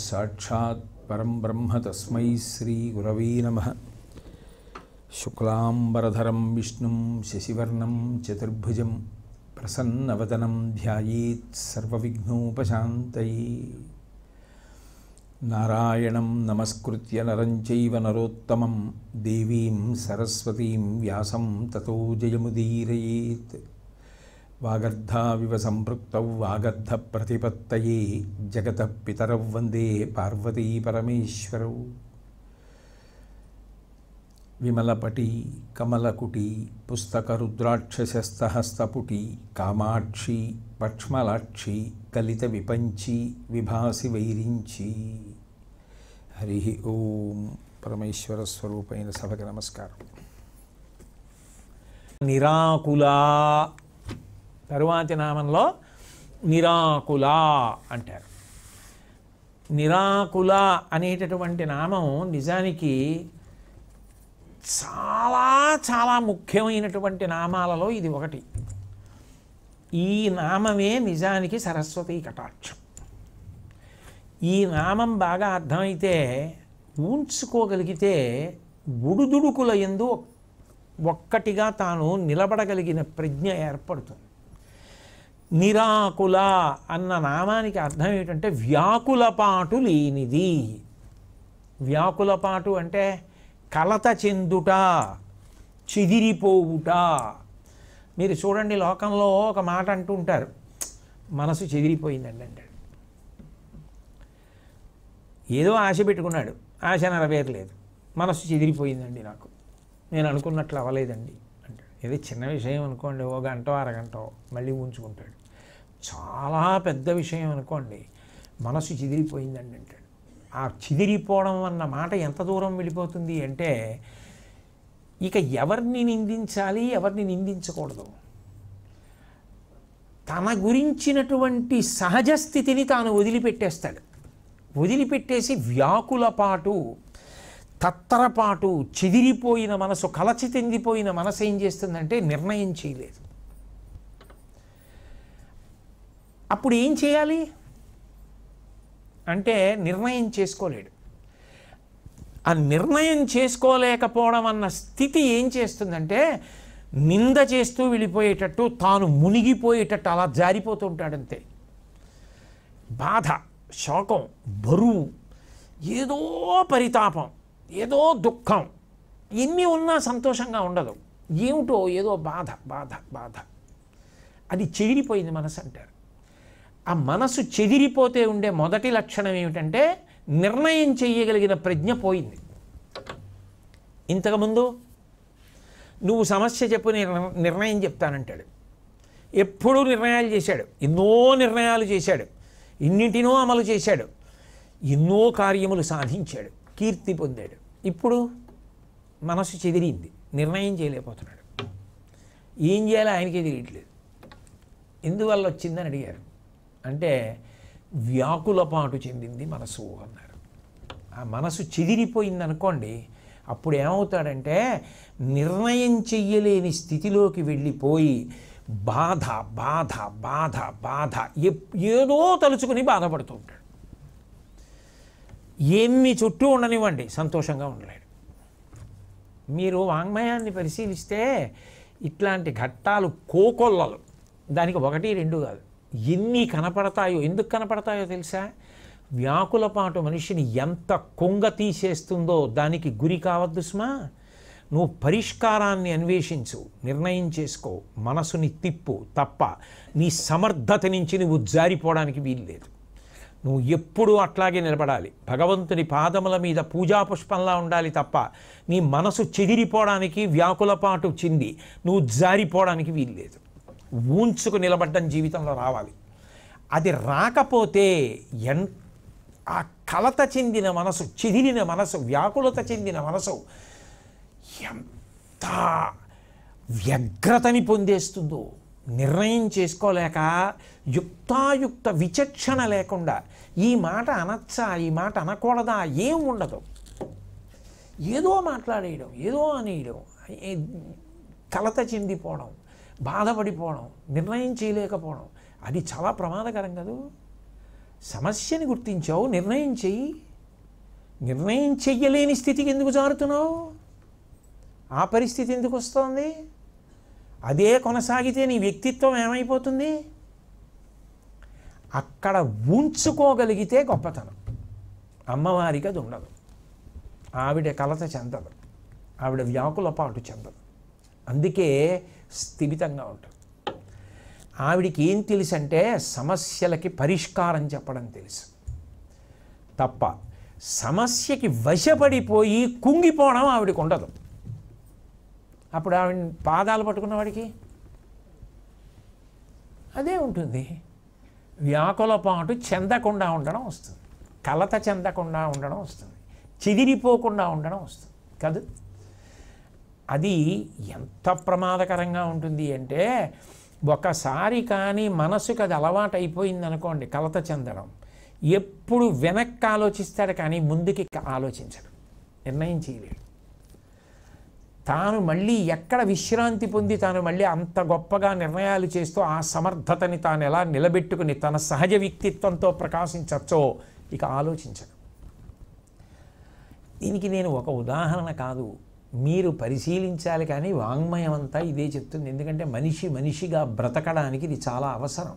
साक्षात् परं ब्रह्म तस्मै श्रीगुरवे नमः शुक्लाम्बरधरं विष्णुं शशिवर्णं चतुर्भुजं प्रसन्नवदनं ध्यायेत् सर्वविघ्नोपशान्तये नारायणं नमस्कृत्य नरं चैव नरोत्तमं देवीं सरस्वतीं व्यासं ततो जयमुदीरयेत् వాగర్ధావివ సంపృక్త వాగర్ధ ప్రతిపత్తయే జగత పితరౌ వందే పార్వతీ పరమేశ్వరౌ విమలపటి కమలకుటి పుస్తక రుద్రాక్షస్తహస్తపుటి కామాక్షి పక్ష్మలాక్షి కలిత విపంచి విభాసి వైరించి హరి ఓం పరమేశ్వర స్వరూపైన సభకి నమస్కారం నిరాకులా తరువాతి నామంలో నిరాకుల అంటారు నిరాకుల అనేటటువంటి నామం నిజానికి చాలా చాలా ముఖ్యమైనటువంటి నామాలలో ఇది ఒకటి ఈ నామమే నిజానికి సరస్వతి కటాక్షం ఈ నామం బాగా అర్థమైతే ఊంచుకోగలిగితే బుడుదుడుకుల ఎందు ఒక్కటిగా తాను నిలబడగలిగిన ప్రజ్ఞ ఏర్పడుతుంది నిరాకుల అన్న నామానికి అర్థం ఏంటంటే వ్యాకులపాటు లేనిది వ్యాకులపాటు అంటే కలత చెందుట చెదిరిపోవుట మీరు చూడండి లోకంలో ఒక మాట అంటూ ఉంటారు మనసు చెదిరిపోయిందండి అంటాడు ఏదో ఆశ పెట్టుకున్నాడు ఆశ నెరవేరలేదు మనసు చెదిరిపోయిందండి నాకు నేను అనుకున్నట్లు అవ్వలేదండి అంటాడు ఏదో చిన్న విషయం అనుకోండి ఓ గంటో అరగంట మళ్ళీ ఉంచుకుంటాడు చాలా పెద్ద విషయం అనుకోండి మనసు చిదిరిపోయిందండి అంటాడు ఆ చిదిరిపోవడం అన్న మాట ఎంత దూరం వెళ్ళిపోతుంది అంటే ఇక ఎవరిని నిందించాలి ఎవరిని నిందించకూడదు తన గురించినటువంటి సహజ స్థితిని తాను వదిలిపెట్టేస్తాడు వదిలిపెట్టేసి వ్యాకుల పాటు తత్తరపాటు చెదిరిపోయిన మనసు కలచి తెందిపోయిన మనసు ఏం చేస్తుందంటే నిర్ణయం చేయలేదు అప్పుడు ఏం చేయాలి అంటే నిర్ణయం చేసుకోలేడు ఆ నిర్ణయం చేసుకోలేకపోవడం అన్న స్థితి ఏం చేస్తుందంటే నింద చేస్తూ వెళ్ళిపోయేటట్టు తాను మునిగిపోయేటట్టు అలా జారిపోతూ ఉంటాడంతే బాధ శోకం బరువు ఏదో పరితాపం ఏదో దుఃఖం ఎన్ని ఉన్నా సంతోషంగా ఉండదు ఏమిటో ఏదో బాధ బాధ బాధ అది చేరిపోయింది మనసు అంటారు ఆ మనసు చెదిరిపోతే ఉండే మొదటి లక్షణం ఏమిటంటే నిర్ణయం చేయగలిగిన ప్రజ్ఞ పోయింది ఇంతకుముందు నువ్వు సమస్య చెప్పు నిర్ణయం చెప్తానంటాడు ఎప్పుడూ నిర్ణయాలు చేశాడు ఎన్నో నిర్ణయాలు చేశాడు ఇన్నింటినో అమలు చేశాడు ఎన్నో కార్యములు సాధించాడు కీర్తి పొందాడు ఇప్పుడు మనసు చెదిరింది నిర్ణయం చేయలేకపోతున్నాడు ఏం చేయాలో ఆయనకే తెలియట్లేదు ఎందువల్ల వచ్చిందని అడిగారు అంటే వ్యాకులపాటు చెందింది మనసు అన్నారు ఆ మనసు చెదిరిపోయింది అనుకోండి అప్పుడు ఏమవుతాడంటే నిర్ణయం చెయ్యలేని స్థితిలోకి వెళ్ళిపోయి బాధ బాధ బాధ బాధ ఏదో తలుచుకుని బాధపడుతూ ఉంటాడు ఏమి చుట్టూ ఉండనివ్వండి సంతోషంగా ఉండలేడు మీరు వాంగ్మయాన్ని పరిశీలిస్తే ఇట్లాంటి ఘట్టాలు కోకొల్లలు దానికి ఒకటి రెండు కాదు ఎన్ని కనపడతాయో ఎందుకు కనపడతాయో తెలుసా వ్యాకుల పాటు మనిషిని ఎంత కొంగ తీసేస్తుందో దానికి గురి కావద్దు సుమా నువ్వు పరిష్కారాన్ని అన్వేషించు నిర్ణయం చేసుకో మనసుని తిప్పు తప్ప నీ సమర్థత నుంచి నువ్వు జారిపోవడానికి వీలు లేదు నువ్వు ఎప్పుడూ అట్లాగే నిలబడాలి భగవంతుని పాదముల మీద పూజా పుష్పంలా ఉండాలి తప్ప నీ మనసు చెదిరిపోవడానికి వ్యాకులపాటు చింది నువ్వు జారిపోవడానికి వీలు లేదు ఊంచుకు నిలబడ్డం జీవితంలో రావాలి అది రాకపోతే ఎన్ ఆ కలత చెందిన మనసు చెదిరిన మనసు వ్యాకులత చెందిన మనసు ఎంత వ్యగ్రతని పొందేస్తుందో నిర్ణయం చేసుకోలేక యుక్తాయుక్త విచక్షణ లేకుండా ఈ మాట అనొచ్చా ఈ మాట అనకూడదా ఏం ఉండదు ఏదో మాట్లాడేయడం ఏదో అనేయడం కలత చెందిపోవడం బాధపడిపోవడం నిర్ణయం చేయలేకపోవడం అది చాలా ప్రమాదకరం కదూ సమస్యని గుర్తించావు నిర్ణయం చెయ్యి నిర్ణయం చెయ్యలేని స్థితికి ఎందుకు జారుతున్నావు ఆ పరిస్థితి ఎందుకు వస్తుంది అదే కొనసాగితే నీ వ్యక్తిత్వం ఏమైపోతుంది అక్కడ ఉంచుకోగలిగితే గొప్పతనం అమ్మవారికి అది ఉండదు ఆవిడ కలత చెందదు ఆవిడ వ్యాకుల పాటు చెందదు అందుకే స్థిమితంగా ఉంటుంది ఆవిడికి ఏం తెలుసు అంటే సమస్యలకి పరిష్కారం చెప్పడం తెలుసు తప్ప సమస్యకి వశపడిపోయి కుంగిపోవడం ఆవిడకి ఉండదు అప్పుడు ఆవిడ పాదాలు పట్టుకున్నవాడికి అదే ఉంటుంది వ్యాకుల పాటు చెందకుండా ఉండడం వస్తుంది కలత చెందకుండా ఉండడం వస్తుంది చెదిరిపోకుండా ఉండడం వస్తుంది కదా అది ఎంత ప్రమాదకరంగా ఉంటుంది అంటే ఒకసారి కానీ మనసుకు అది అలవాటు అయిపోయింది అనుకోండి కలత చెందడం ఎప్పుడు వెనక్కి ఆలోచిస్తాడు కానీ ముందుకి ఆలోచించడు నిర్ణయం చేయలేడు తాను మళ్ళీ ఎక్కడ విశ్రాంతి పొంది తాను మళ్ళీ అంత గొప్పగా నిర్ణయాలు చేస్తూ ఆ సమర్థతని తాను ఎలా నిలబెట్టుకుని తన సహజ వ్యక్తిత్వంతో ప్రకాశించచ్చో ఇక ఆలోచించడు దీనికి నేను ఒక ఉదాహరణ కాదు మీరు పరిశీలించాలి కానీ వాంగ్మయం అంతా ఇదే చెప్తుంది ఎందుకంటే మనిషి మనిషిగా బ్రతకడానికి ఇది చాలా అవసరం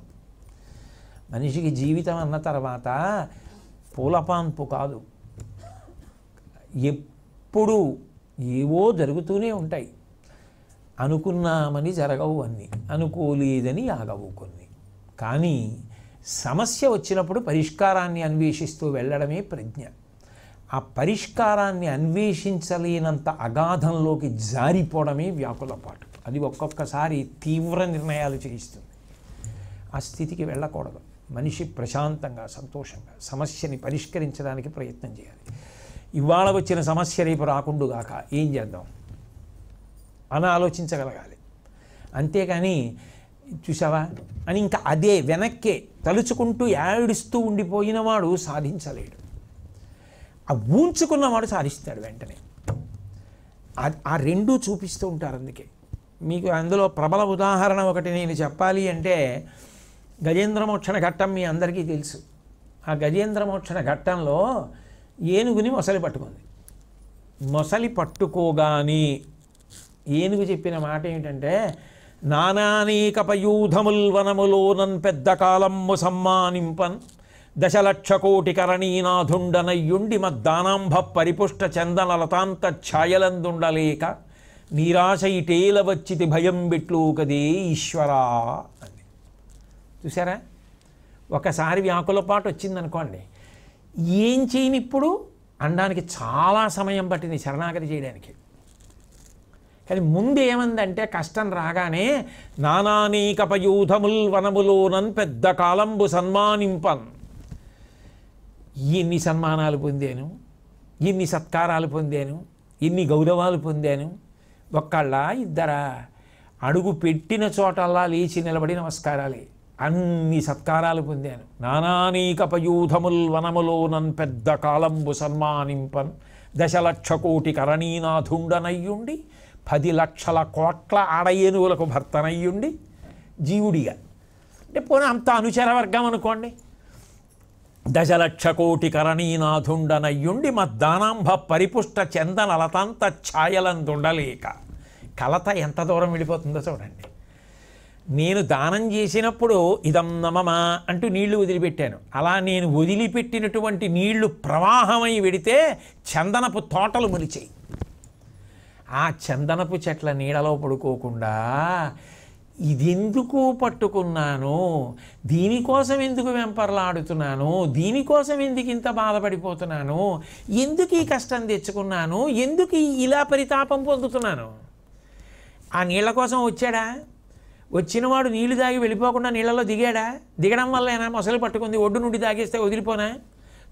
మనిషికి జీవితం అన్న తర్వాత పూలపాన్పు కాదు ఎప్పుడు ఏవో జరుగుతూనే ఉంటాయి అనుకున్నామని జరగవు అన్నీ అనుకోలేదని ఆగవు కొన్ని కానీ సమస్య వచ్చినప్పుడు పరిష్కారాన్ని అన్వేషిస్తూ వెళ్ళడమే ప్రజ్ఞ ఆ పరిష్కారాన్ని అన్వేషించలేనంత అగాధంలోకి జారిపోవడమే వ్యాకుల పాటు అది ఒక్కొక్కసారి తీవ్ర నిర్ణయాలు చేయిస్తుంది ఆ స్థితికి వెళ్ళకూడదు మనిషి ప్రశాంతంగా సంతోషంగా సమస్యని పరిష్కరించడానికి ప్రయత్నం చేయాలి ఇవాళ వచ్చిన సమస్య రేపు రాకుండుగాక ఏం చేద్దాం అని ఆలోచించగలగాలి అంతేకాని చూసావా అని ఇంకా అదే వెనక్కే తలుచుకుంటూ ఏడుస్తూ ఉండిపోయినవాడు సాధించలేడు ఆ ఊంచుకున్నవాడు సాధిస్తాడు వెంటనే ఆ రెండూ చూపిస్తూ ఉంటారు అందుకే మీకు అందులో ప్రబల ఉదాహరణ ఒకటి నేను చెప్పాలి అంటే గజేంద్రమోక్షణ ఘట్టం మీ అందరికీ తెలుసు ఆ గజేంద్రమోక్షణ ఘట్టంలో ఏనుగుని మొసలి పట్టుకుంది మొసలి పట్టుకోగాని ఏనుగు చెప్పిన మాట ఏమిటంటే నానానేకపయూధముల్ నన్ పెద్ద కాలం ముసమ్మానింపన్ దశలక్ష కోటి కరణీనాథుండనయ్యుండి మద్దానాంభ పరిపుష్ట చందన లతాంత ఛాయలందుండలేక నిరాశ ఇటేల వచ్చితి భయం బిట్లు కదే ఈశ్వరా అని చూసారా ఒకసారి వ్యాకుల పాటు వచ్చిందనుకోండి ఏం చేయని ఇప్పుడు అనడానికి చాలా సమయం పట్టింది శరణాగతి చేయడానికి కానీ ముందు ఏమందంటే కష్టం రాగానే నానానేకపయూధముల్ వనములోనన్ పెద్ద కాలంబు సన్మానింపన్ ఇన్ని సన్మానాలు పొందాను ఇన్ని సత్కారాలు పొందాను ఇన్ని గౌరవాలు పొందాను ఒక్కళ్ళ ఇద్దరా అడుగు పెట్టిన చోటల్లా లేచి నిలబడి నమస్కారాలే అన్ని సత్కారాలు పొందాను పయూధముల్ వనములో నన్ పెద్ద కాలంబు సన్మానింపన్ దశలక్ష కోటి కరణీనాథుండనయ్యుండి పది లక్షల కోట్ల ఆడయేనువులకు భర్తనయ్యుండి జీవుడిగా అంటే పోనీ అంత అనుచర వర్గం అనుకోండి దశలక్ష కోటి దశలక్షకోటికరణీనాథుండనయ్యుండి మద్దానాంభ పరిపుష్ట చందన లతంత ఛాయలందుండలేక కలత ఎంత దూరం వెళ్ళిపోతుందో చూడండి నేను దానం చేసినప్పుడు ఇదం నమమా అంటూ నీళ్లు వదిలిపెట్టాను అలా నేను వదిలిపెట్టినటువంటి నీళ్లు ప్రవాహమై వెడితే చందనపు తోటలు మొలిచాయి ఆ చందనపు చెట్ల నీడలో పడుకోకుండా ఇది ఎందుకు పట్టుకున్నాను దీనికోసం ఎందుకు వెంపర్లాడుతున్నాను దీనికోసం ఎందుకు ఇంత బాధపడిపోతున్నాను ఎందుకు ఈ కష్టం తెచ్చుకున్నాను ఎందుకు ఇలా పరితాపం పొందుతున్నాను ఆ నీళ్ళ కోసం వచ్చాడా వచ్చినవాడు నీళ్లు తాగి వెళ్ళిపోకుండా నీళ్ళలో దిగాడా దిగడం వల్ల ఆయన మొసలు పట్టుకుంది ఒడ్డు నుండి తాగేస్తే వదిలిపోనా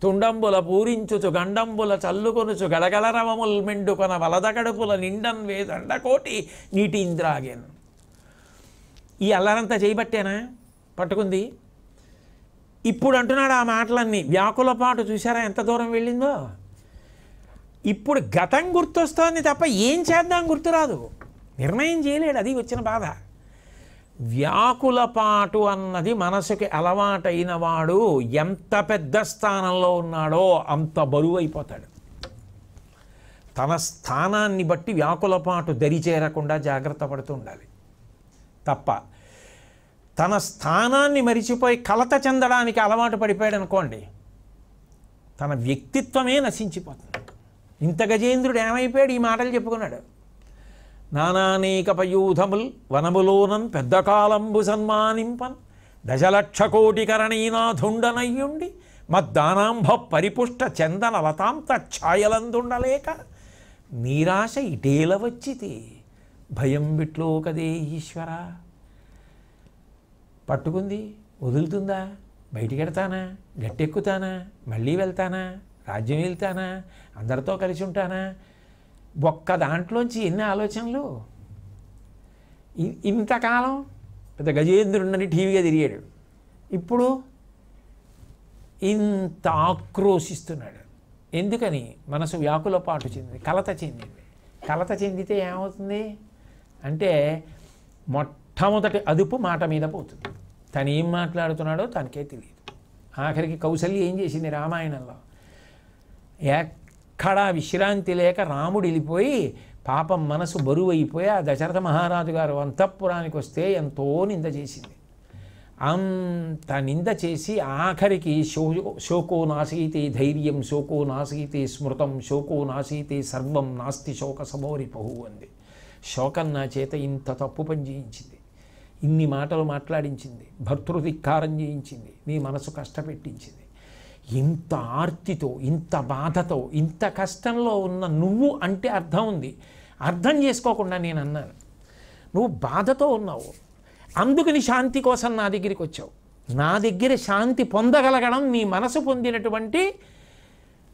తుండంబుల పూరించుచు గండంబుల చల్లుకొనుచు గలగల రవముల్ మెండుకొన వలదగడుపుల నిండం కోటి నీటి ఇంద్రాగేను ఈ అల్లరంతా చేయబట్టేనా పట్టుకుంది ఇప్పుడు అంటున్నాడు ఆ మాటలన్నీ వ్యాకుల పాటు చూసారా ఎంత దూరం వెళ్ళిందో ఇప్పుడు గతం గుర్తొస్తోంది తప్ప ఏం చేద్దాం గుర్తురాదు నిర్ణయం చేయలేడు అది వచ్చిన బాధ వ్యాకుల పాటు అన్నది మనసుకి అలవాటైన వాడు ఎంత పెద్ద స్థానంలో ఉన్నాడో అంత బరువు అయిపోతాడు తన స్థానాన్ని బట్టి వ్యాకుల దరి చేరకుండా జాగ్రత్త పడుతూ ఉండాలి తప్ప తన స్థానాన్ని మరిచిపోయి కలత చెందడానికి అలవాటు పడిపోయాడు అనుకోండి తన వ్యక్తిత్వమే నశించిపోతుంది ఇంత గజేంద్రుడు ఏమైపోయాడు ఈ మాటలు చెప్పుకున్నాడు నానానేక పయూధముల్ వనములోనన్ పెద్ద కాలంబు సన్మానింపన్ దశలక్ష కోటి కరణీనాథుండనయ్యుండి మద్దానాంభ పరిపుష్ట చందన లతాంత ఛాయలందుండలేక నీరాశ ఇటేల వచ్చితే భయం బిట్లో కదే ఈశ్వర పట్టుకుంది వదులుతుందా బయటికెడతానా గట్టెక్కుతానా మళ్ళీ వెళ్తానా రాజ్యం వెళ్తానా అందరితో కలిసి ఉంటానా ఒక్క దాంట్లోంచి ఎన్ని ఆలోచనలు ఇంతకాలం పెద్ద గజేంద్రుడిని టీవీగా తిరిగాడు ఇప్పుడు ఇంత ఆక్రోశిస్తున్నాడు ఎందుకని మనసు వ్యాకుల పాటు చెందింది కలత చెందింది కలత చెందితే ఏమవుతుంది అంటే మొట్టమొదటి అదుపు మాట మీద పోతుంది తను ఏం మాట్లాడుతున్నాడో తనకే తెలియదు ఆఖరికి కౌశల్య ఏం చేసింది రామాయణంలో ఎక్కడా విశ్రాంతి లేక రాముడు వెళ్ళిపోయి పాపం మనసు బరువు అయిపోయి ఆ దశరథ మహారాజు గారు అంతఃపురానికి వస్తే ఎంతో నింద చేసింది అంత నింద చేసి ఆఖరికి శో శోకో నాశీతే ధైర్యం శోకో నాశీతే స్మృతం శోకో నాశీతే సర్వం నాస్తి శోక పహు అంది శోకం నా చేత ఇంత తప్పు పని చేయించింది ఇన్ని మాటలు మాట్లాడించింది భర్తృధిక్కారం చేయించింది నీ మనసు కష్టపెట్టించింది ఇంత ఆర్తితో ఇంత బాధతో ఇంత కష్టంలో ఉన్న నువ్వు అంటే అర్థం ఉంది అర్థం చేసుకోకుండా నేను అన్నాను నువ్వు బాధతో ఉన్నావు అందుకని శాంతి కోసం నా దగ్గరికి వచ్చావు నా దగ్గర శాంతి పొందగలగడం నీ మనసు పొందినటువంటి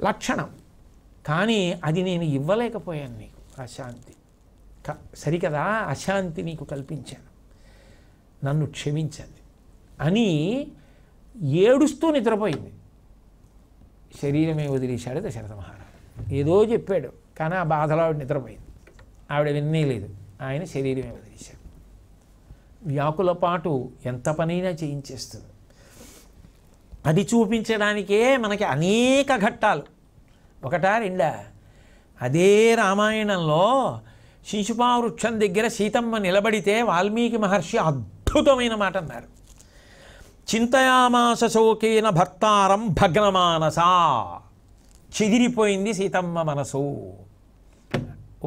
లక్షణం కానీ అది నేను ఇవ్వలేకపోయాను నీకు ఆ శాంతి సరికదా అశాంతి నీకు కల్పించాను నన్ను క్షమించండి అని ఏడుస్తూ నిద్రపోయింది శరీరమే వదిలేశాడు దశరథ మహారాజు ఏదో చెప్పాడు కానీ ఆ బాధలో ఆవిడ నిద్రపోయింది ఆవిడ లేదు ఆయన శరీరమే వదిలేశాడు వ్యాకుల పాటు ఎంత పనైనా చేయించేస్తుంది అది చూపించడానికే మనకి అనేక ఘట్టాలు ఒకటా రెండా అదే రామాయణంలో శిశుపా వృక్షం దగ్గర సీతమ్మ నిలబడితే వాల్మీకి మహర్షి అద్భుతమైన మాట అన్నారు చింతయామాస శోకేన భర్తారం భగ్నమానస చెదిరిపోయింది సీతమ్మ మనసు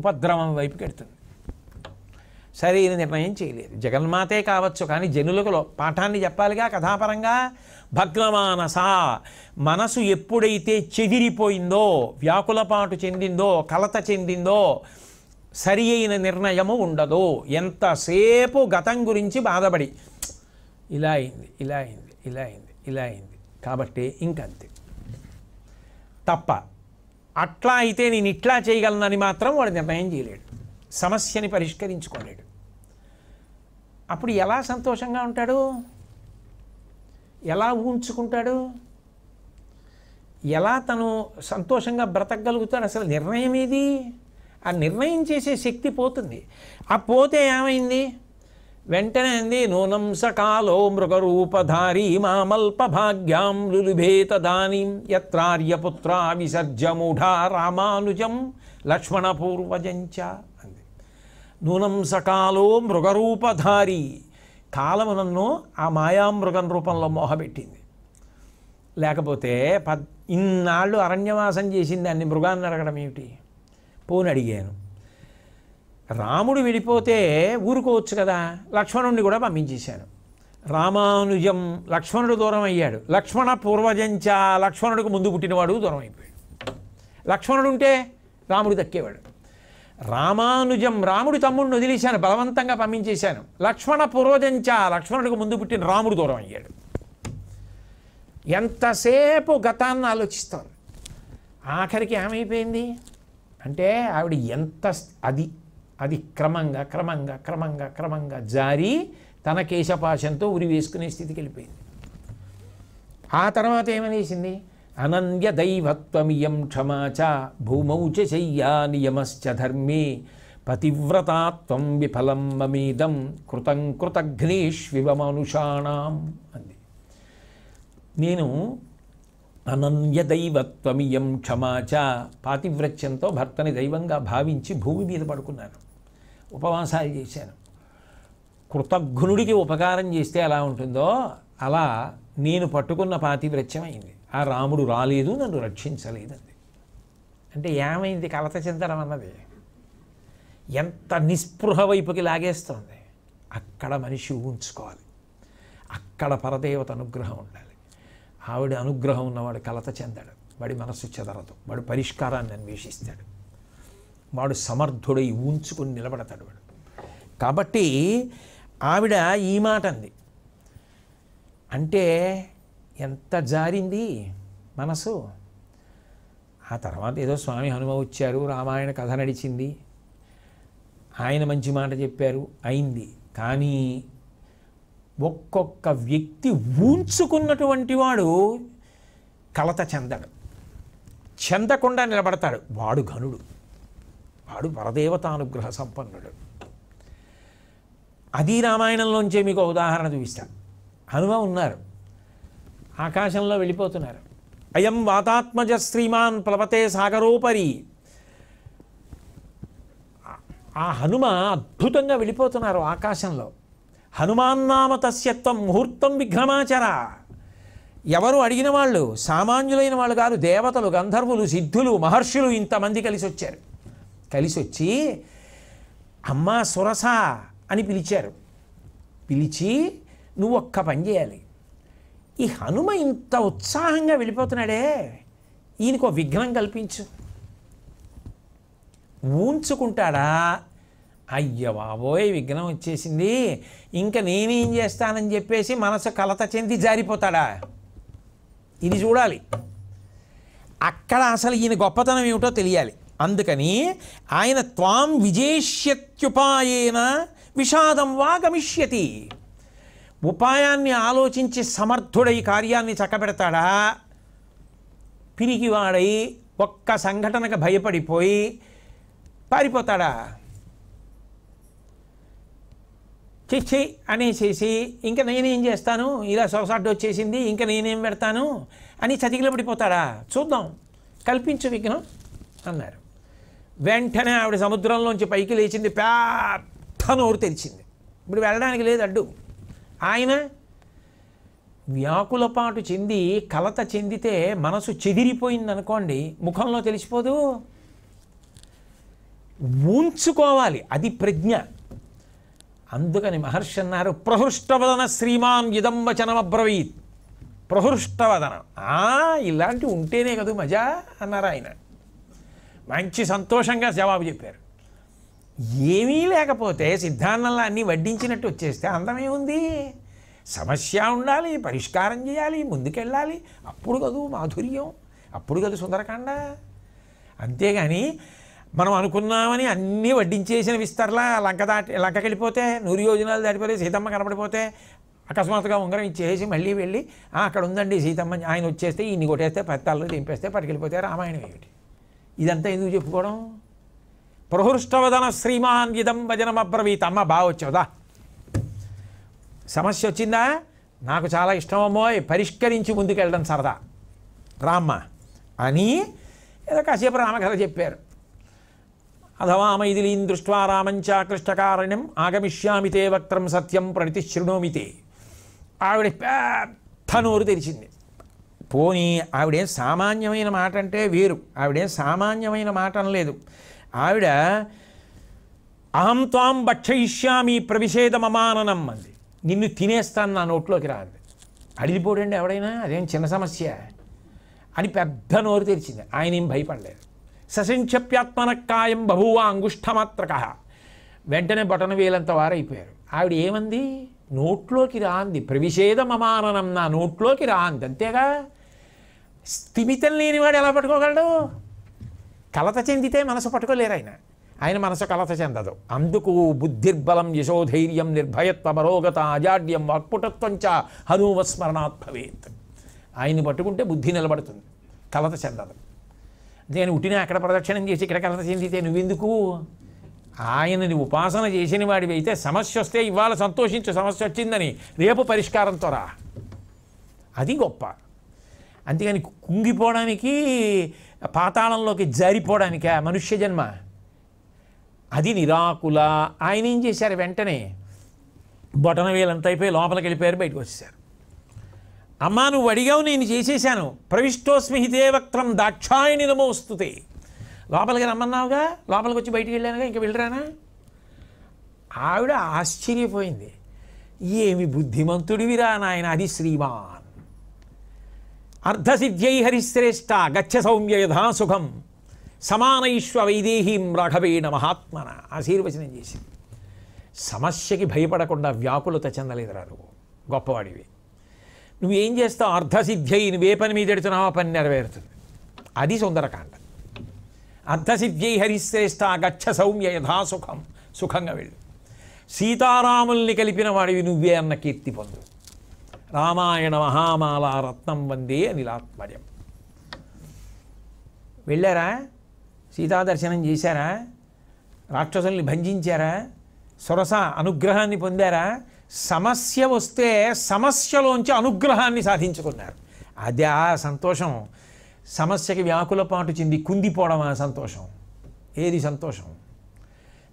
ఉపద్రవం వైపు కెడుతుంది సరైన నిర్ణయం చేయలేదు జగన్మాతే కావచ్చు కానీ జనులకు పాఠాన్ని చెప్పాలిగా కథాపరంగా భగ్నమానస మనసు ఎప్పుడైతే చెదిరిపోయిందో వ్యాకులపాటు చెందిందో కలత చెందిందో సరి అయిన నిర్ణయము ఉండదు ఎంతసేపు గతం గురించి బాధపడి ఇలా అయింది ఇలా అయింది ఇలా అయింది ఇలా అయింది కాబట్టి ఇంకంతే తప్ప అట్లా అయితే నేను ఇట్లా చేయగలనని మాత్రం వాడు నిర్ణయం చేయలేడు సమస్యని పరిష్కరించుకోలేడు అప్పుడు ఎలా సంతోషంగా ఉంటాడు ఎలా ఊహించుకుంటాడు ఎలా తను సంతోషంగా బ్రతకగలుగుతాడు అసలు నిర్ణయం ఏది ఆ నిర్ణయం చేసే శక్తి పోతుంది ఆ పోతే ఏమైంది వెంటనే అంది నూనంసకాలో మామల్ప మామల్పభాగ్యాం లులుభేత దాని యత్రార్యపుత్ర విసర్జముఢ రామానుజం లక్ష్మణపూర్వజంచ అంది నూనంసకాలో మృగరూపధారి కాలమునన్ను ఆ మాయామృగం రూపంలో మోహబెట్టింది లేకపోతే పద్ ఇన్నాళ్ళు అరణ్యవాసం చేసింది దాన్ని మృగాన్ని అడగడం ఏమిటి పోని అడిగాను రాముడు విడిపోతే ఊరుకోవచ్చు కదా లక్ష్మణుడిని కూడా పంపించేశాను రామానుజం లక్ష్మణుడు దూరం అయ్యాడు లక్ష్మణ పూర్వజంచ లక్ష్మణుడికి ముందు పుట్టినవాడు దూరం అయిపోయాడు లక్ష్మణుడు ఉంటే రాముడు దక్కేవాడు రామానుజం రాముడి తమ్ముడిని వదిలేశాను బలవంతంగా పంపించేశాను లక్ష్మణ పూర్వజంచ లక్ష్మణుడికి ముందు పుట్టిన రాముడు దూరం అయ్యాడు ఎంతసేపు గతాన్ని ఆలోచిస్తారు ఆఖరికి ఏమైపోయింది అంటే ఆవిడ ఎంత అది అది క్రమంగా క్రమంగా క్రమంగా క్రమంగా జారి తన కేశపాశంతో ఉరి వేసుకునే స్థితికి వెళ్ళిపోయింది ఆ తర్వాత ఏమనేసింది అనన్య దైవత్వమియం క్షమాచ భూమౌ చెయ్యా నియమశ్చ ధర్మే పతివ్రతాత్వం విఫలం మమీదం కృతం కృతఘ్నేష్ వివమనుషాణం అంది నేను అనన్యదైవత్వమియం క్షమాచ పాతివ్రత్యంతో భర్తని దైవంగా భావించి భూమి మీద పడుకున్నాను ఉపవాసాలు చేశాను కృతఘ్నుడికి ఉపకారం చేస్తే ఎలా ఉంటుందో అలా నేను పట్టుకున్న పాతివ్రత్యం అయింది ఆ రాముడు రాలేదు నన్ను అంది అంటే ఏమైంది కలత చెందడం అన్నది ఎంత నిస్పృహ వైపుకి లాగేస్తుంది అక్కడ మనిషి ఊహించుకోవాలి అక్కడ పరదేవత అనుగ్రహం ఉండాలి ఆవిడ అనుగ్రహం ఉన్నవాడు కలత చెందాడు వాడి మనస్సు చెదరదు వాడు పరిష్కారాన్ని అన్వేషిస్తాడు వాడు సమర్థుడై ఊంచుకుని నిలబడతాడు వాడు కాబట్టి ఆవిడ ఈ మాట అంది అంటే ఎంత జారింది మనసు ఆ తర్వాత ఏదో స్వామి హనుమ వచ్చారు రామాయణ కథ నడిచింది ఆయన మంచి మాట చెప్పారు అయింది కానీ ఒక్కొక్క వ్యక్తి ఊంచుకున్నటువంటి వాడు కలత చెందడు చెందకుండా నిలబడతాడు వాడు ఘనుడు వాడు వరదేవతానుగ్రహ సంపన్నుడు అది రామాయణంలోంచే మీకు ఉదాహరణ చూపిస్తాను హనుమ ఉన్నారు ఆకాశంలో వెళ్ళిపోతున్నారు అయం వాతాత్మజ శ్రీమాన్ ప్లవతే సాగరోపరి ఆ హనుమ అద్భుతంగా వెళ్ళిపోతున్నారు ఆకాశంలో హనుమాన్నామ తస్యత్వం ముహూర్తం విఘ్నమాచర ఎవరు అడిగిన వాళ్ళు సామాన్యులైన వాళ్ళు కాదు దేవతలు గంధర్వులు సిద్ధులు మహర్షులు ఇంతమంది కలిసి వచ్చారు కలిసి వచ్చి అమ్మా సురస అని పిలిచారు పిలిచి నువ్వు ఒక్క పని చేయాలి ఈ హనుమ ఇంత ఉత్సాహంగా వెళ్ళిపోతున్నాడే ఈయనకు విఘ్నం కల్పించు ఊంచుకుంటాడా అయ్య బాబోయ్ విఘ్నం వచ్చేసింది ఇంకా నేనేం చేస్తానని చెప్పేసి మనసు కలత చెంది జారిపోతాడా ఇది చూడాలి అక్కడ అసలు ఈయన గొప్పతనం ఏమిటో తెలియాలి అందుకని ఆయన త్వాం విజేష్యత్యుపాయేన విషాదం వా గమిష్యతి ఉపాయాన్ని ఆలోచించి సమర్థుడై కార్యాన్ని చక్కబెడతాడా పిరికివాడై ఒక్క సంఘటనకు భయపడిపోయి పారిపోతాడా చిచ్చి అనేసేసి ఇంకా నేనేం చేస్తాను ఇలా సొగసాటు వచ్చేసింది ఇంకా నేనేం పెడతాను అని చతికిల పడిపోతాడా చూద్దాం కల్పించు విఘ్నం అన్నారు వెంటనే ఆవిడ సముద్రంలోంచి పైకి లేచింది పెద్ద నోరు తెరిచింది ఇప్పుడు వెళ్ళడానికి లేదు అడ్డు ఆయన వ్యాకులపాటు చెంది కలత చెందితే మనసు చెదిరిపోయింది అనుకోండి ముఖంలో తెలిసిపోదు ఉంచుకోవాలి అది ప్రజ్ఞ అందుకని మహర్షి అన్నారు ప్రహృష్టవదన శ్రీమాన్ ఇదం వచనం అబ్రవీత్ ప్రహృష్టవదన ఇలాంటివి ఉంటేనే కదా మజా అన్నారు ఆయన మంచి సంతోషంగా జవాబు చెప్పారు ఏమీ లేకపోతే సిద్ధాంతంలో అన్నీ వడ్డించినట్టు వచ్చేస్తే అందమే ఉంది సమస్య ఉండాలి పరిష్కారం చేయాలి ముందుకెళ్ళాలి అప్పుడు కదూ మాధుర్యం అప్పుడు కదూ సుందరకాండ అంతేగాని మనం అనుకున్నామని అన్నీ వడ్డించేసిన విస్తరలా లంక దాటి వెళ్ళిపోతే నూరు యోజనాలు దాటిపోతే సీతమ్మ కనపడిపోతే అకస్మాత్తుగా ఉంగరం ఇచ్చేసి మళ్ళీ వెళ్ళి అక్కడ ఉందండి సీతమ్మ ఆయన వచ్చేస్తే ఈయన్ని కొట్టేస్తే పత్తాలను దింపేస్తే పట్టుకెళ్ళిపోతే రామాయణం ఏమిటి ఇదంతా ఎందుకు చెప్పుకోవడం ప్రహృష్టవదన శ్రీమాన్ ఇదం భజనమబ్రవీత్ అమ్మ బాగా సమస్య వచ్చిందా నాకు చాలా ఇష్టమమ్మో పరిష్కరించి ముందుకెళ్ళడం సరదా రామ్మ అని ఏదో కాసేపు రామకథ చెప్పారు అథవామైదిలీం దృష్ట్వా రామంచాకృష్టకారణ్యం ఆగమిష్యామితే వక్త్రం సత్యం శృణోమితే ఆవిడ పెద్ద నోరు తెరిచింది పోనీ ఆవిడేం సామాన్యమైన మాట అంటే వేరు ఆవిడేం సామాన్యమైన మాట అనలేదు ఆవిడ అహం త్వాం భక్షయిష్యామి మమానం అంది నిన్ను తినేస్తాను నా నోట్లోకి రాంది అడిగిపోడండి ఎవడైనా అదేం చిన్న సమస్య అని పెద్ద నోరు తెరిచింది ఆయన ఏం భయపడలేదు ససించప్యాత్మనక్కాయం బభూవ అంగుష్టమాత్రక వెంటనే బటన వేలంత వారైపోయారు ఆవిడ ఏమంది నోట్లోకి రాంది ప్రవిషేద మమానం నా నోట్లోకి రాంది అంతేగా స్థిమితం లేనివాడు ఎలా పట్టుకోగలడు కలత చెందితే మనసు పట్టుకోలేరు ఆయన ఆయన మనసు కలత చెందదు అందుకు బుద్ధిర్బలం యశోధైర్యం మరోగత అజాడ్యం వాక్పుటత్వంచ హనుమస్మరణాత్ భవేత్ ఆయన్ని పట్టుకుంటే బుద్ధి నిలబడుతుంది కలత చెందదు నేను ఉట్టిన అక్కడ ప్రదక్షిణం చేసి ఇక్కడ కలత చెందితే నువ్వెందుకు ఆయనని ఉపాసన చేసిన వాడివైతే సమస్య వస్తే ఇవాళ సంతోషించు సమస్య వచ్చిందని రేపు పరిష్కారంతో రా అది గొప్ప అంతేగాని కుంగిపోవడానికి పాతాళంలోకి జారిపోవడానికి ఆ మనుష్య జన్మ అది నిరాకుల ఆయన ఏం చేశారు వెంటనే బొటన వేలంతా అయిపోయి లోపలికి వెళ్ళిపోయారు బయటకు వచ్చేసారు అమ్మా నువ్వు అడిగావు నేను చేసేశాను ప్రవిష్టోస్మిహి దాక్షాయని దాక్షాయణి నమోస్తుతే లోపలికి రమ్మన్నావుగా లోపలికి వచ్చి బయటికి వెళ్ళానుగా ఇంకా వెళ్ళరానా ఆవిడ ఆశ్చర్యపోయింది ఏమి బుద్ధిమంతుడివిరా నాయన అది శ్రీమాన్ అర్ధసిద్ధ్యై హరిశ్రేష్ట గచ్చ సౌమ్య యథా సుఖం సమానైశ్వ వైదేహీం రాఘవేణ మహాత్మన ఆశీర్వచనం చేసింది సమస్యకి భయపడకుండా వ్యాకులత చెందలేదురా నువ్వు గొప్పవాడివి నువ్వేం చేస్తావు అర్ధసిద్ధి అయి నువ్వే పని మీద ఎడుతున్నావు ఆ పని నెరవేరుతుంది అది సుందరకాండ అర్ధసిద్ధ్యై హరిశ్రేష్ఠ గచ్చ సౌమ్య యథా సుఖం సుఖంగా వెళ్ళు సీతారాముల్ని కలిపిన వాడివి నువ్వే అన్న కీర్తి పొందు రామాయణ మహామాల రత్నం వందే అనిలాత్మర్యం వెళ్ళారా సీతాదర్శనం చేశారా రాక్షసుల్ని భంజించారా సొరస అనుగ్రహాన్ని పొందారా సమస్య వస్తే సమస్యలోంచి అనుగ్రహాన్ని సాధించుకున్నారు అది ఆ సంతోషం సమస్యకి వ్యాకుల పాటు చెంది కుందిపోవడం ఆ సంతోషం ఏది సంతోషం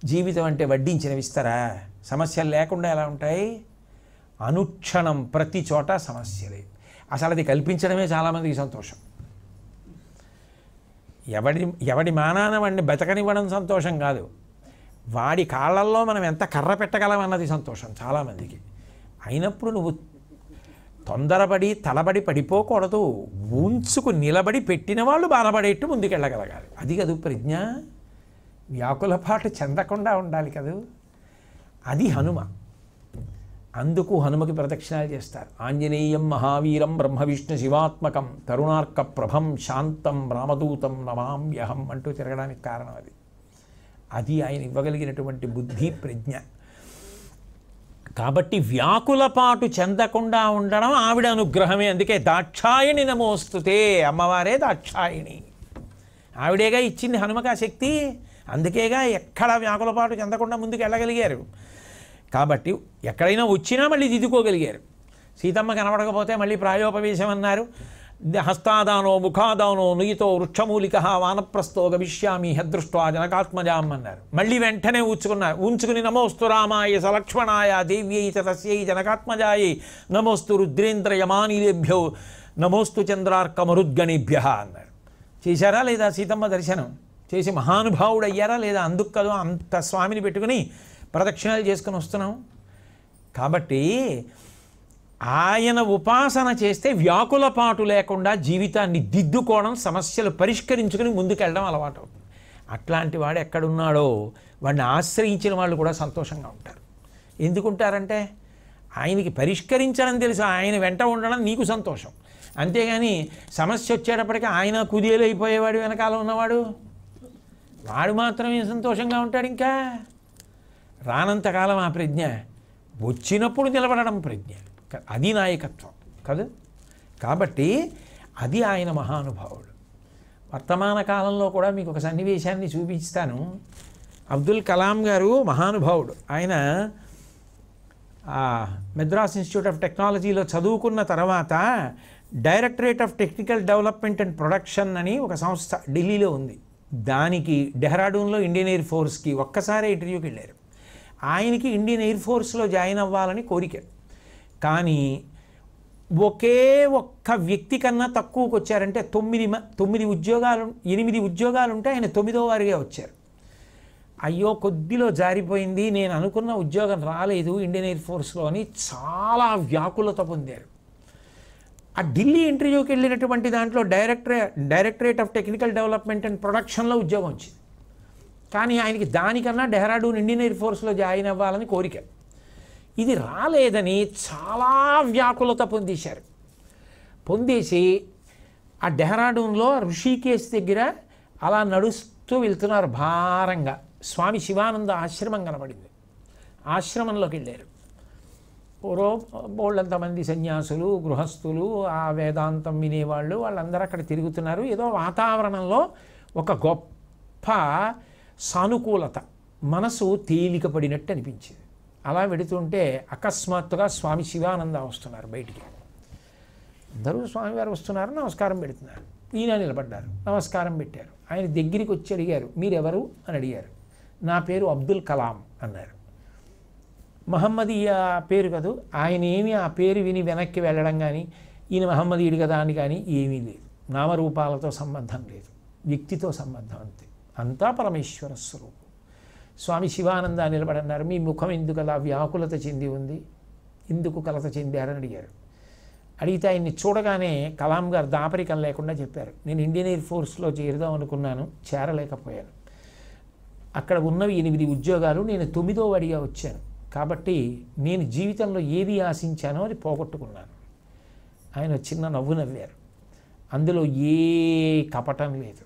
జీవితం అంటే వడ్డించిన విస్తారా సమస్యలు లేకుండా ఎలా ఉంటాయి అనుక్షణం ప్రతి చోట సమస్యలే అసలు అది కల్పించడమే చాలామందికి సంతోషం ఎవడి ఎవడి మానాన వాడిని బతకనివ్వడం సంతోషం కాదు వాడి కాళ్ళల్లో మనం ఎంత కర్ర పెట్టగలం అన్నది సంతోషం చాలామందికి అయినప్పుడు నువ్వు తొందరపడి తలబడి పడిపోకూడదు ఉంచుకు నిలబడి పెట్టిన వాళ్ళు బాధపడేట్టు ముందుకెళ్ళగలగాలి అది కదూ ప్రజ్ఞ వ్యాకుల పాటు చెందకుండా ఉండాలి కదూ అది హనుమ అందుకు హనుమకి ప్రదక్షిణాలు చేస్తారు ఆంజనేయం మహావీరం బ్రహ్మ విష్ణు శివాత్మకం తరుణార్క ప్రభం శాంతం రామదూతం వ్యహం అంటూ తిరగడానికి కారణం అది అది ఆయన ఇవ్వగలిగినటువంటి బుద్ధి ప్రజ్ఞ కాబట్టి వ్యాకులపాటు చెందకుండా ఉండడం ఆవిడ అనుగ్రహమే అందుకే దాక్షాయణి నమోస్తుతే అమ్మవారే దాక్షాయణి ఆవిడేగా ఇచ్చింది హనుమకా శక్తి అందుకేగా ఎక్కడ వ్యాకులపాటు చెందకుండా ముందుకు వెళ్ళగలిగారు కాబట్టి ఎక్కడైనా వచ్చినా మళ్ళీ దిద్దుకోగలిగారు సీతమ్మ కనబడకపోతే మళ్ళీ ప్రాయోపవేశం అన్నారు హస్తాదానో ముఖాదానో నుయితో వృక్షమూలిక వానప్రస్తో గమిష్యామి హదృష్ట్వా జనకాత్మజాం అన్నారు మళ్ళీ వెంటనే ఊచుకున్నారు ఉంచుకుని నమోస్తు రామాయ సలక్ష్మణాయ దేవ్యై తస్యై జనకాత్మజాయై నమోస్తు రుద్రేంద్ర యమానీలేభ్యో నమోస్తు చంద్రార్కమరుద్గణిభ్య అన్నారు చేశారా లేదా సీతమ్మ దర్శనం చేసి మహానుభావుడు అయ్యారా లేదా అందుకు కదా అంత స్వామిని పెట్టుకుని ప్రదక్షిణాలు చేసుకుని వస్తున్నాం కాబట్టి ఆయన ఉపాసన చేస్తే వ్యాకుల పాటు లేకుండా జీవితాన్ని దిద్దుకోవడం సమస్యలు పరిష్కరించుకుని ముందుకెళ్ళడం అలవాటు అవుతుంది అట్లాంటి వాడు ఎక్కడున్నాడో వాడిని ఆశ్రయించిన వాళ్ళు కూడా సంతోషంగా ఉంటారు ఎందుకుంటారంటే ఆయనకి పరిష్కరించడం తెలుసు ఆయన వెంట ఉండడం నీకు సంతోషం అంతేగాని సమస్య వచ్చేటప్పటికి ఆయన కుదేలు అయిపోయేవాడు వెనకాల ఉన్నవాడు వాడు మాత్రమే సంతోషంగా ఉంటాడు ఇంకా రానంతకాలం ఆ ప్రజ్ఞ వచ్చినప్పుడు నిలబడడం ప్రజ్ఞ అది నాయకత్వం కదా కాబట్టి అది ఆయన మహానుభావుడు వర్తమాన కాలంలో కూడా మీకు ఒక సన్నివేశాన్ని చూపిస్తాను అబ్దుల్ కలాం గారు మహానుభావుడు ఆయన మెద్రాస్ ఇన్స్టిట్యూట్ ఆఫ్ టెక్నాలజీలో చదువుకున్న తర్వాత directorate of technical development and production అని ఒక సంస్థ ఢిల్లీలో ఉంది దానికి డెహ్రాడూన్లో ఇండియన్ ఎయిర్ ఫోర్స్కి ఒక్కసారే ఇంటర్వ్యూకి వెళ్ళారు ఆయనకి ఇండియన్ ఎయిర్ ఫోర్స్లో జాయిన్ అవ్వాలని కోరిక కానీ ఒకే ఒక్క వ్యక్తి కన్నా తక్కువకు వచ్చారంటే తొమ్మిది తొమ్మిది ఉద్యోగాలు ఎనిమిది ఉద్యోగాలు ఉంటే ఆయన తొమ్మిదో వారిగా వచ్చారు అయ్యో కొద్దిలో జారిపోయింది నేను అనుకున్న ఉద్యోగం రాలేదు ఇండియన్ ఎయిర్ ఫోర్స్లో అని చాలా వ్యాకులత పొందారు ఆ ఢిల్లీ ఇంటర్వ్యూకి వెళ్ళినటువంటి దాంట్లో డైరెక్టరే directorate of technical development and ప్రొడక్షన్లో ఉద్యోగం వచ్చింది కానీ ఆయనకి దానికన్నా డెహ్రాడూన్ ఇండియన్ ఎయిర్ ఫోర్స్లో జాయిన్ అవ్వాలని కోరిక ఇది రాలేదని చాలా వ్యాకులత పొందేశారు పొందేసి ఆ డెహ్రాడూన్లో ఋషికేశ్ దగ్గర అలా నడుస్తూ వెళ్తున్నారు భారంగా స్వామి శివానంద ఆశ్రమం కనబడింది ఆశ్రమంలోకి వెళ్ళారు పూర్వం బోళ్ళంతమంది సన్యాసులు గృహస్థులు ఆ వేదాంతం వినేవాళ్ళు వాళ్ళందరూ అక్కడ తిరుగుతున్నారు ఏదో వాతావరణంలో ఒక గొప్ప సానుకూలత మనసు తేలికపడినట్టు అనిపించింది అలా వెడుతుంటే అకస్మాత్తుగా స్వామి శివానంద వస్తున్నారు బయటికి అందరూ స్వామివారు వస్తున్నారు నమస్కారం పెడుతున్నారు ఈయన నిలబడ్డారు నమస్కారం పెట్టారు ఆయన దగ్గరికి వచ్చి అడిగారు మీరెవరు అని అడిగారు నా పేరు అబ్దుల్ కలాం అన్నారు మహమ్మదీయ పేరు కదూ ఆయన ఏమి ఆ పేరు విని వెనక్కి వెళ్ళడం కానీ ఈయన మహమ్మదీయుడు కదా అని కానీ ఏమీ లేదు నామరూపాలతో సంబంధం లేదు వ్యక్తితో సంబంధం అంతే అంతా పరమేశ్వర స్వరూపం స్వామి శివానంద నిలబడన్నారు మీ ముఖం ఎందుకు అలా వ్యాకులత చెంది ఉంది ఎందుకు కలత చెందారని అడిగారు అడిగితే ఆయన్ని చూడగానే కలాం గారు దాపరికం లేకుండా చెప్పారు నేను ఇండియన్ ఎయిర్ ఫోర్స్లో చేరుదాం అనుకున్నాను చేరలేకపోయాను అక్కడ ఉన్నవి ఎనిమిది ఉద్యోగాలు నేను తొమ్మిదో అడిగా వచ్చాను కాబట్టి నేను జీవితంలో ఏది ఆశించానో అది పోగొట్టుకున్నాను ఆయన చిన్న నవ్వు నవ్వారు అందులో ఏ కపటం లేదు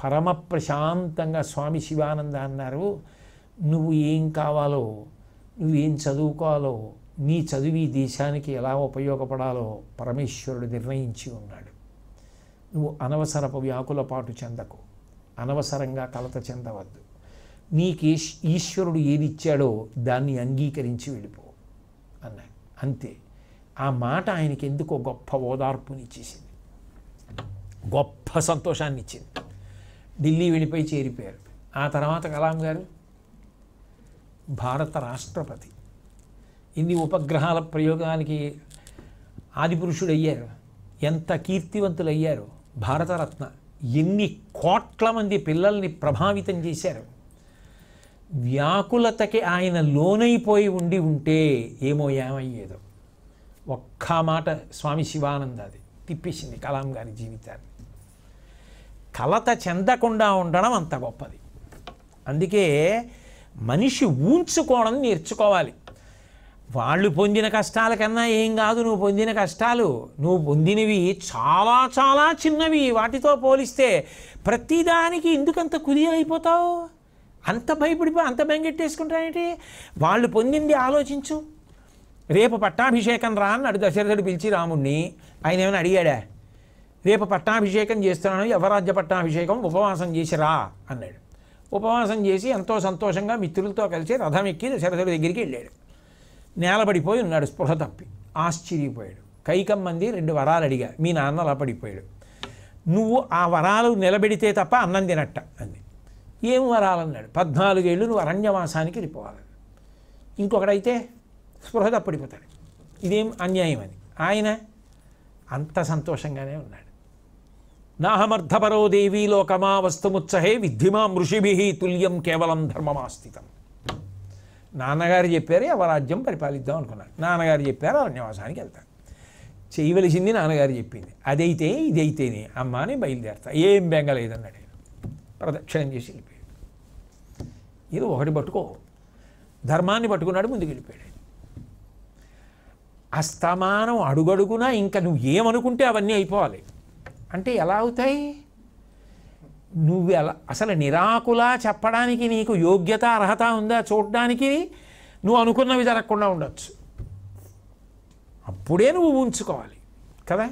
పరమ ప్రశాంతంగా స్వామి శివానంద అన్నారు నువ్వు ఏం కావాలో నువ్వేం చదువుకోవాలో నీ చదువు ఈ దేశానికి ఎలా ఉపయోగపడాలో పరమేశ్వరుడు నిర్ణయించి ఉన్నాడు నువ్వు అనవసరపు వ్యాకుల పాటు చెందకు అనవసరంగా కలత చెందవద్దు నీకే ఈశ్వరుడు ఏదిచ్చాడో దాన్ని అంగీకరించి వెళ్ళిపో అన్నాడు అంతే ఆ మాట ఆయనకి ఎందుకో గొప్ప ఓదార్పునిచ్చేసింది గొప్ప సంతోషాన్ని ఇచ్చింది ఢిల్లీ వెళ్ళిపోయి చేరిపోయారు ఆ తర్వాత కలాం గారు భారత రాష్ట్రపతి ఇన్ని ఉపగ్రహాల ప్రయోగానికి అయ్యారు ఎంత కీర్తివంతులయ్యారు భారతరత్న ఎన్ని కోట్ల మంది పిల్లల్ని ప్రభావితం చేశారు వ్యాకులతకి ఆయన లోనైపోయి ఉండి ఉంటే ఏమో ఏమయ్యేదో ఒక్క మాట స్వామి శివానందది తిప్పేసింది కలాం గారి జీవితాన్ని కలత చెందకుండా ఉండడం అంత గొప్పది అందుకే మనిషి ఊంచుకోవడం నేర్చుకోవాలి వాళ్ళు పొందిన కష్టాల కన్నా ఏం కాదు నువ్వు పొందిన కష్టాలు నువ్వు పొందినవి చాలా చాలా చిన్నవి వాటితో పోలిస్తే ప్రతిదానికి ఎందుకంత కుది అయిపోతావు అంత భయపడిపో అంత బెంగెట్టేసుకుంటానేంటి వాళ్ళు పొందింది ఆలోచించు రేపు పట్టాభిషేకం రా అని అడుగు దశరథుడు పిలిచి రాముణ్ణి ఆయన ఏమైనా అడిగాడా రేపు పట్టాభిషేకం చేస్తున్నాను యవరాజ్య పట్టాభిషేకం ఉపవాసం చేసిరా అన్నాడు ఉపవాసం చేసి ఎంతో సంతోషంగా మిత్రులతో కలిసి రథం ఎక్కి దశరథుడి దగ్గరికి వెళ్ళాడు నేలబడిపోయి ఉన్నాడు స్పృహ తప్పి ఆశ్చర్యపోయాడు కైకమ్మంది రెండు వరాలు అడిగా మీ నాన్న అలా పడిపోయాడు నువ్వు ఆ వరాలు నిలబెడితే తప్ప అన్నం తినట్ట అంది ఏం వరాలన్నాడు పద్నాలుగేళ్ళు నువ్వు అరణ్యవాసానికి వెళ్ళిపోవాలి ఇంకొకడైతే స్పృహ తప్పడిపోతాడు ఇదేం అన్యాయం అని ఆయన అంత సంతోషంగానే ఉన్నాడు నాహమర్థపరో దేవీ లోకమా వస్తుముత్సహే విద్ధిమా మృషిభి తుల్యం కేవలం ధర్మమాస్థితం నాన్నగారు చెప్పారు యవరాజ్యం పరిపాలిద్దాం అనుకున్నాను నాన్నగారు చెప్పారు అరణ్యవాసానికి వెళ్తాను చేయవలసింది నాన్నగారు చెప్పింది అదైతే ఇదైతేనే అమ్మాని బయలుదేరతా ఏం బెంగలేదన్నాడు ప్రదక్షిణం చేసి వెళ్ళిపోయాడు ఇది ఒకటి పట్టుకో ధర్మాన్ని పట్టుకున్నాడు ముందుకు వెళ్ళిపోయాడు అస్తమానం అడుగడుగునా ఇంకా నువ్వు ఏమనుకుంటే అవన్నీ అయిపోవాలి అంటే ఎలా అవుతాయి నువ్వు ఎలా అసలు నిరాకుల చెప్పడానికి నీకు యోగ్యత అర్హత ఉందా చూడడానికి నువ్వు అనుకున్నవి జరగకుండా ఉండొచ్చు అప్పుడే నువ్వు ఉంచుకోవాలి కదా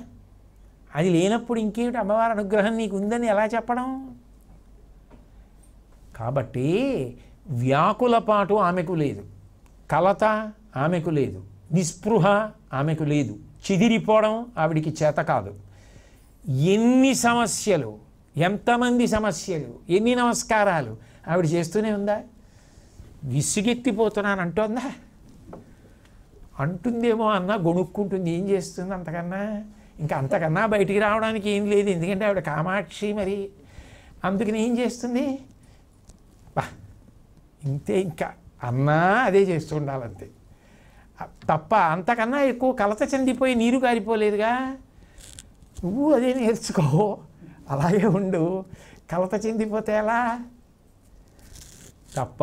అది లేనప్పుడు ఇంకేమిటి అమ్మవారి అనుగ్రహం నీకు ఉందని ఎలా చెప్పడం కాబట్టి వ్యాకుల పాటు ఆమెకు లేదు కలత ఆమెకు లేదు నిస్పృహ ఆమెకు లేదు చిదిరిపోవడం ఆవిడికి చేత కాదు ఎన్ని సమస్యలు ఎంతమంది సమస్యలు ఎన్ని నమస్కారాలు ఆవిడ చేస్తూనే ఉందా విసుగెత్తిపోతున్నాను అంటుందా అంటుందేమో అన్న గొణుక్కుంటుంది ఏం చేస్తుంది అంతకన్నా ఇంకా అంతకన్నా బయటికి రావడానికి ఏం లేదు ఎందుకంటే ఆవిడ కామాక్షి మరి అందుకని ఏం చేస్తుంది బా ఇంతే ఇంకా అన్నా అదే చేస్తుండాలంతే తప్ప అంతకన్నా ఎక్కువ కలత చెందిపోయి నీరు కారిపోలేదుగా నువ్వు అదే నేర్చుకో అలాగే ఉండు కలత చెందిపోతే ఎలా తప్ప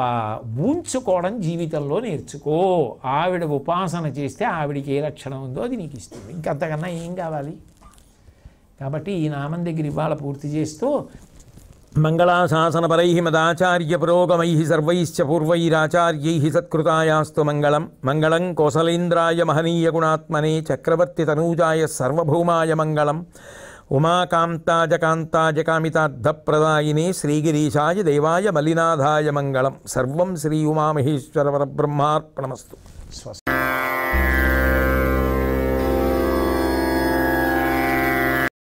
ఉంచుకోవడం జీవితంలో నేర్చుకో ఆవిడ ఉపాసన చేస్తే ఆవిడికి ఏ లక్షణం ఉందో అది నీకు ఇస్తుంది ఇంకంతకన్నా ఏం కావాలి కాబట్టి ఈ నామం దగ్గర ఇవాళ పూర్తి చేస్తూ మంగళాశాసనపరై మదాచార్యపురోగమై సర్వైశ్చ పూర్వైరాచార్యై సత్కృతాయాస్తు మంగళం మంగళం కోసలేంద్రాయ మహనీయగుణాత్మనే చక్రవర్తి తనూజాయ సర్వభౌమాయ మంగళం ఉమాకాంతాజకాంతాజకామితార్థప్రదాయిని శ్రీగిరీశాయ దేవాయ మలినాథాయ మంగళం సర్వం శ్రీ ఉమామహేశ్వర పరబ్రహ్మార్పణమస్తు స్వస్తి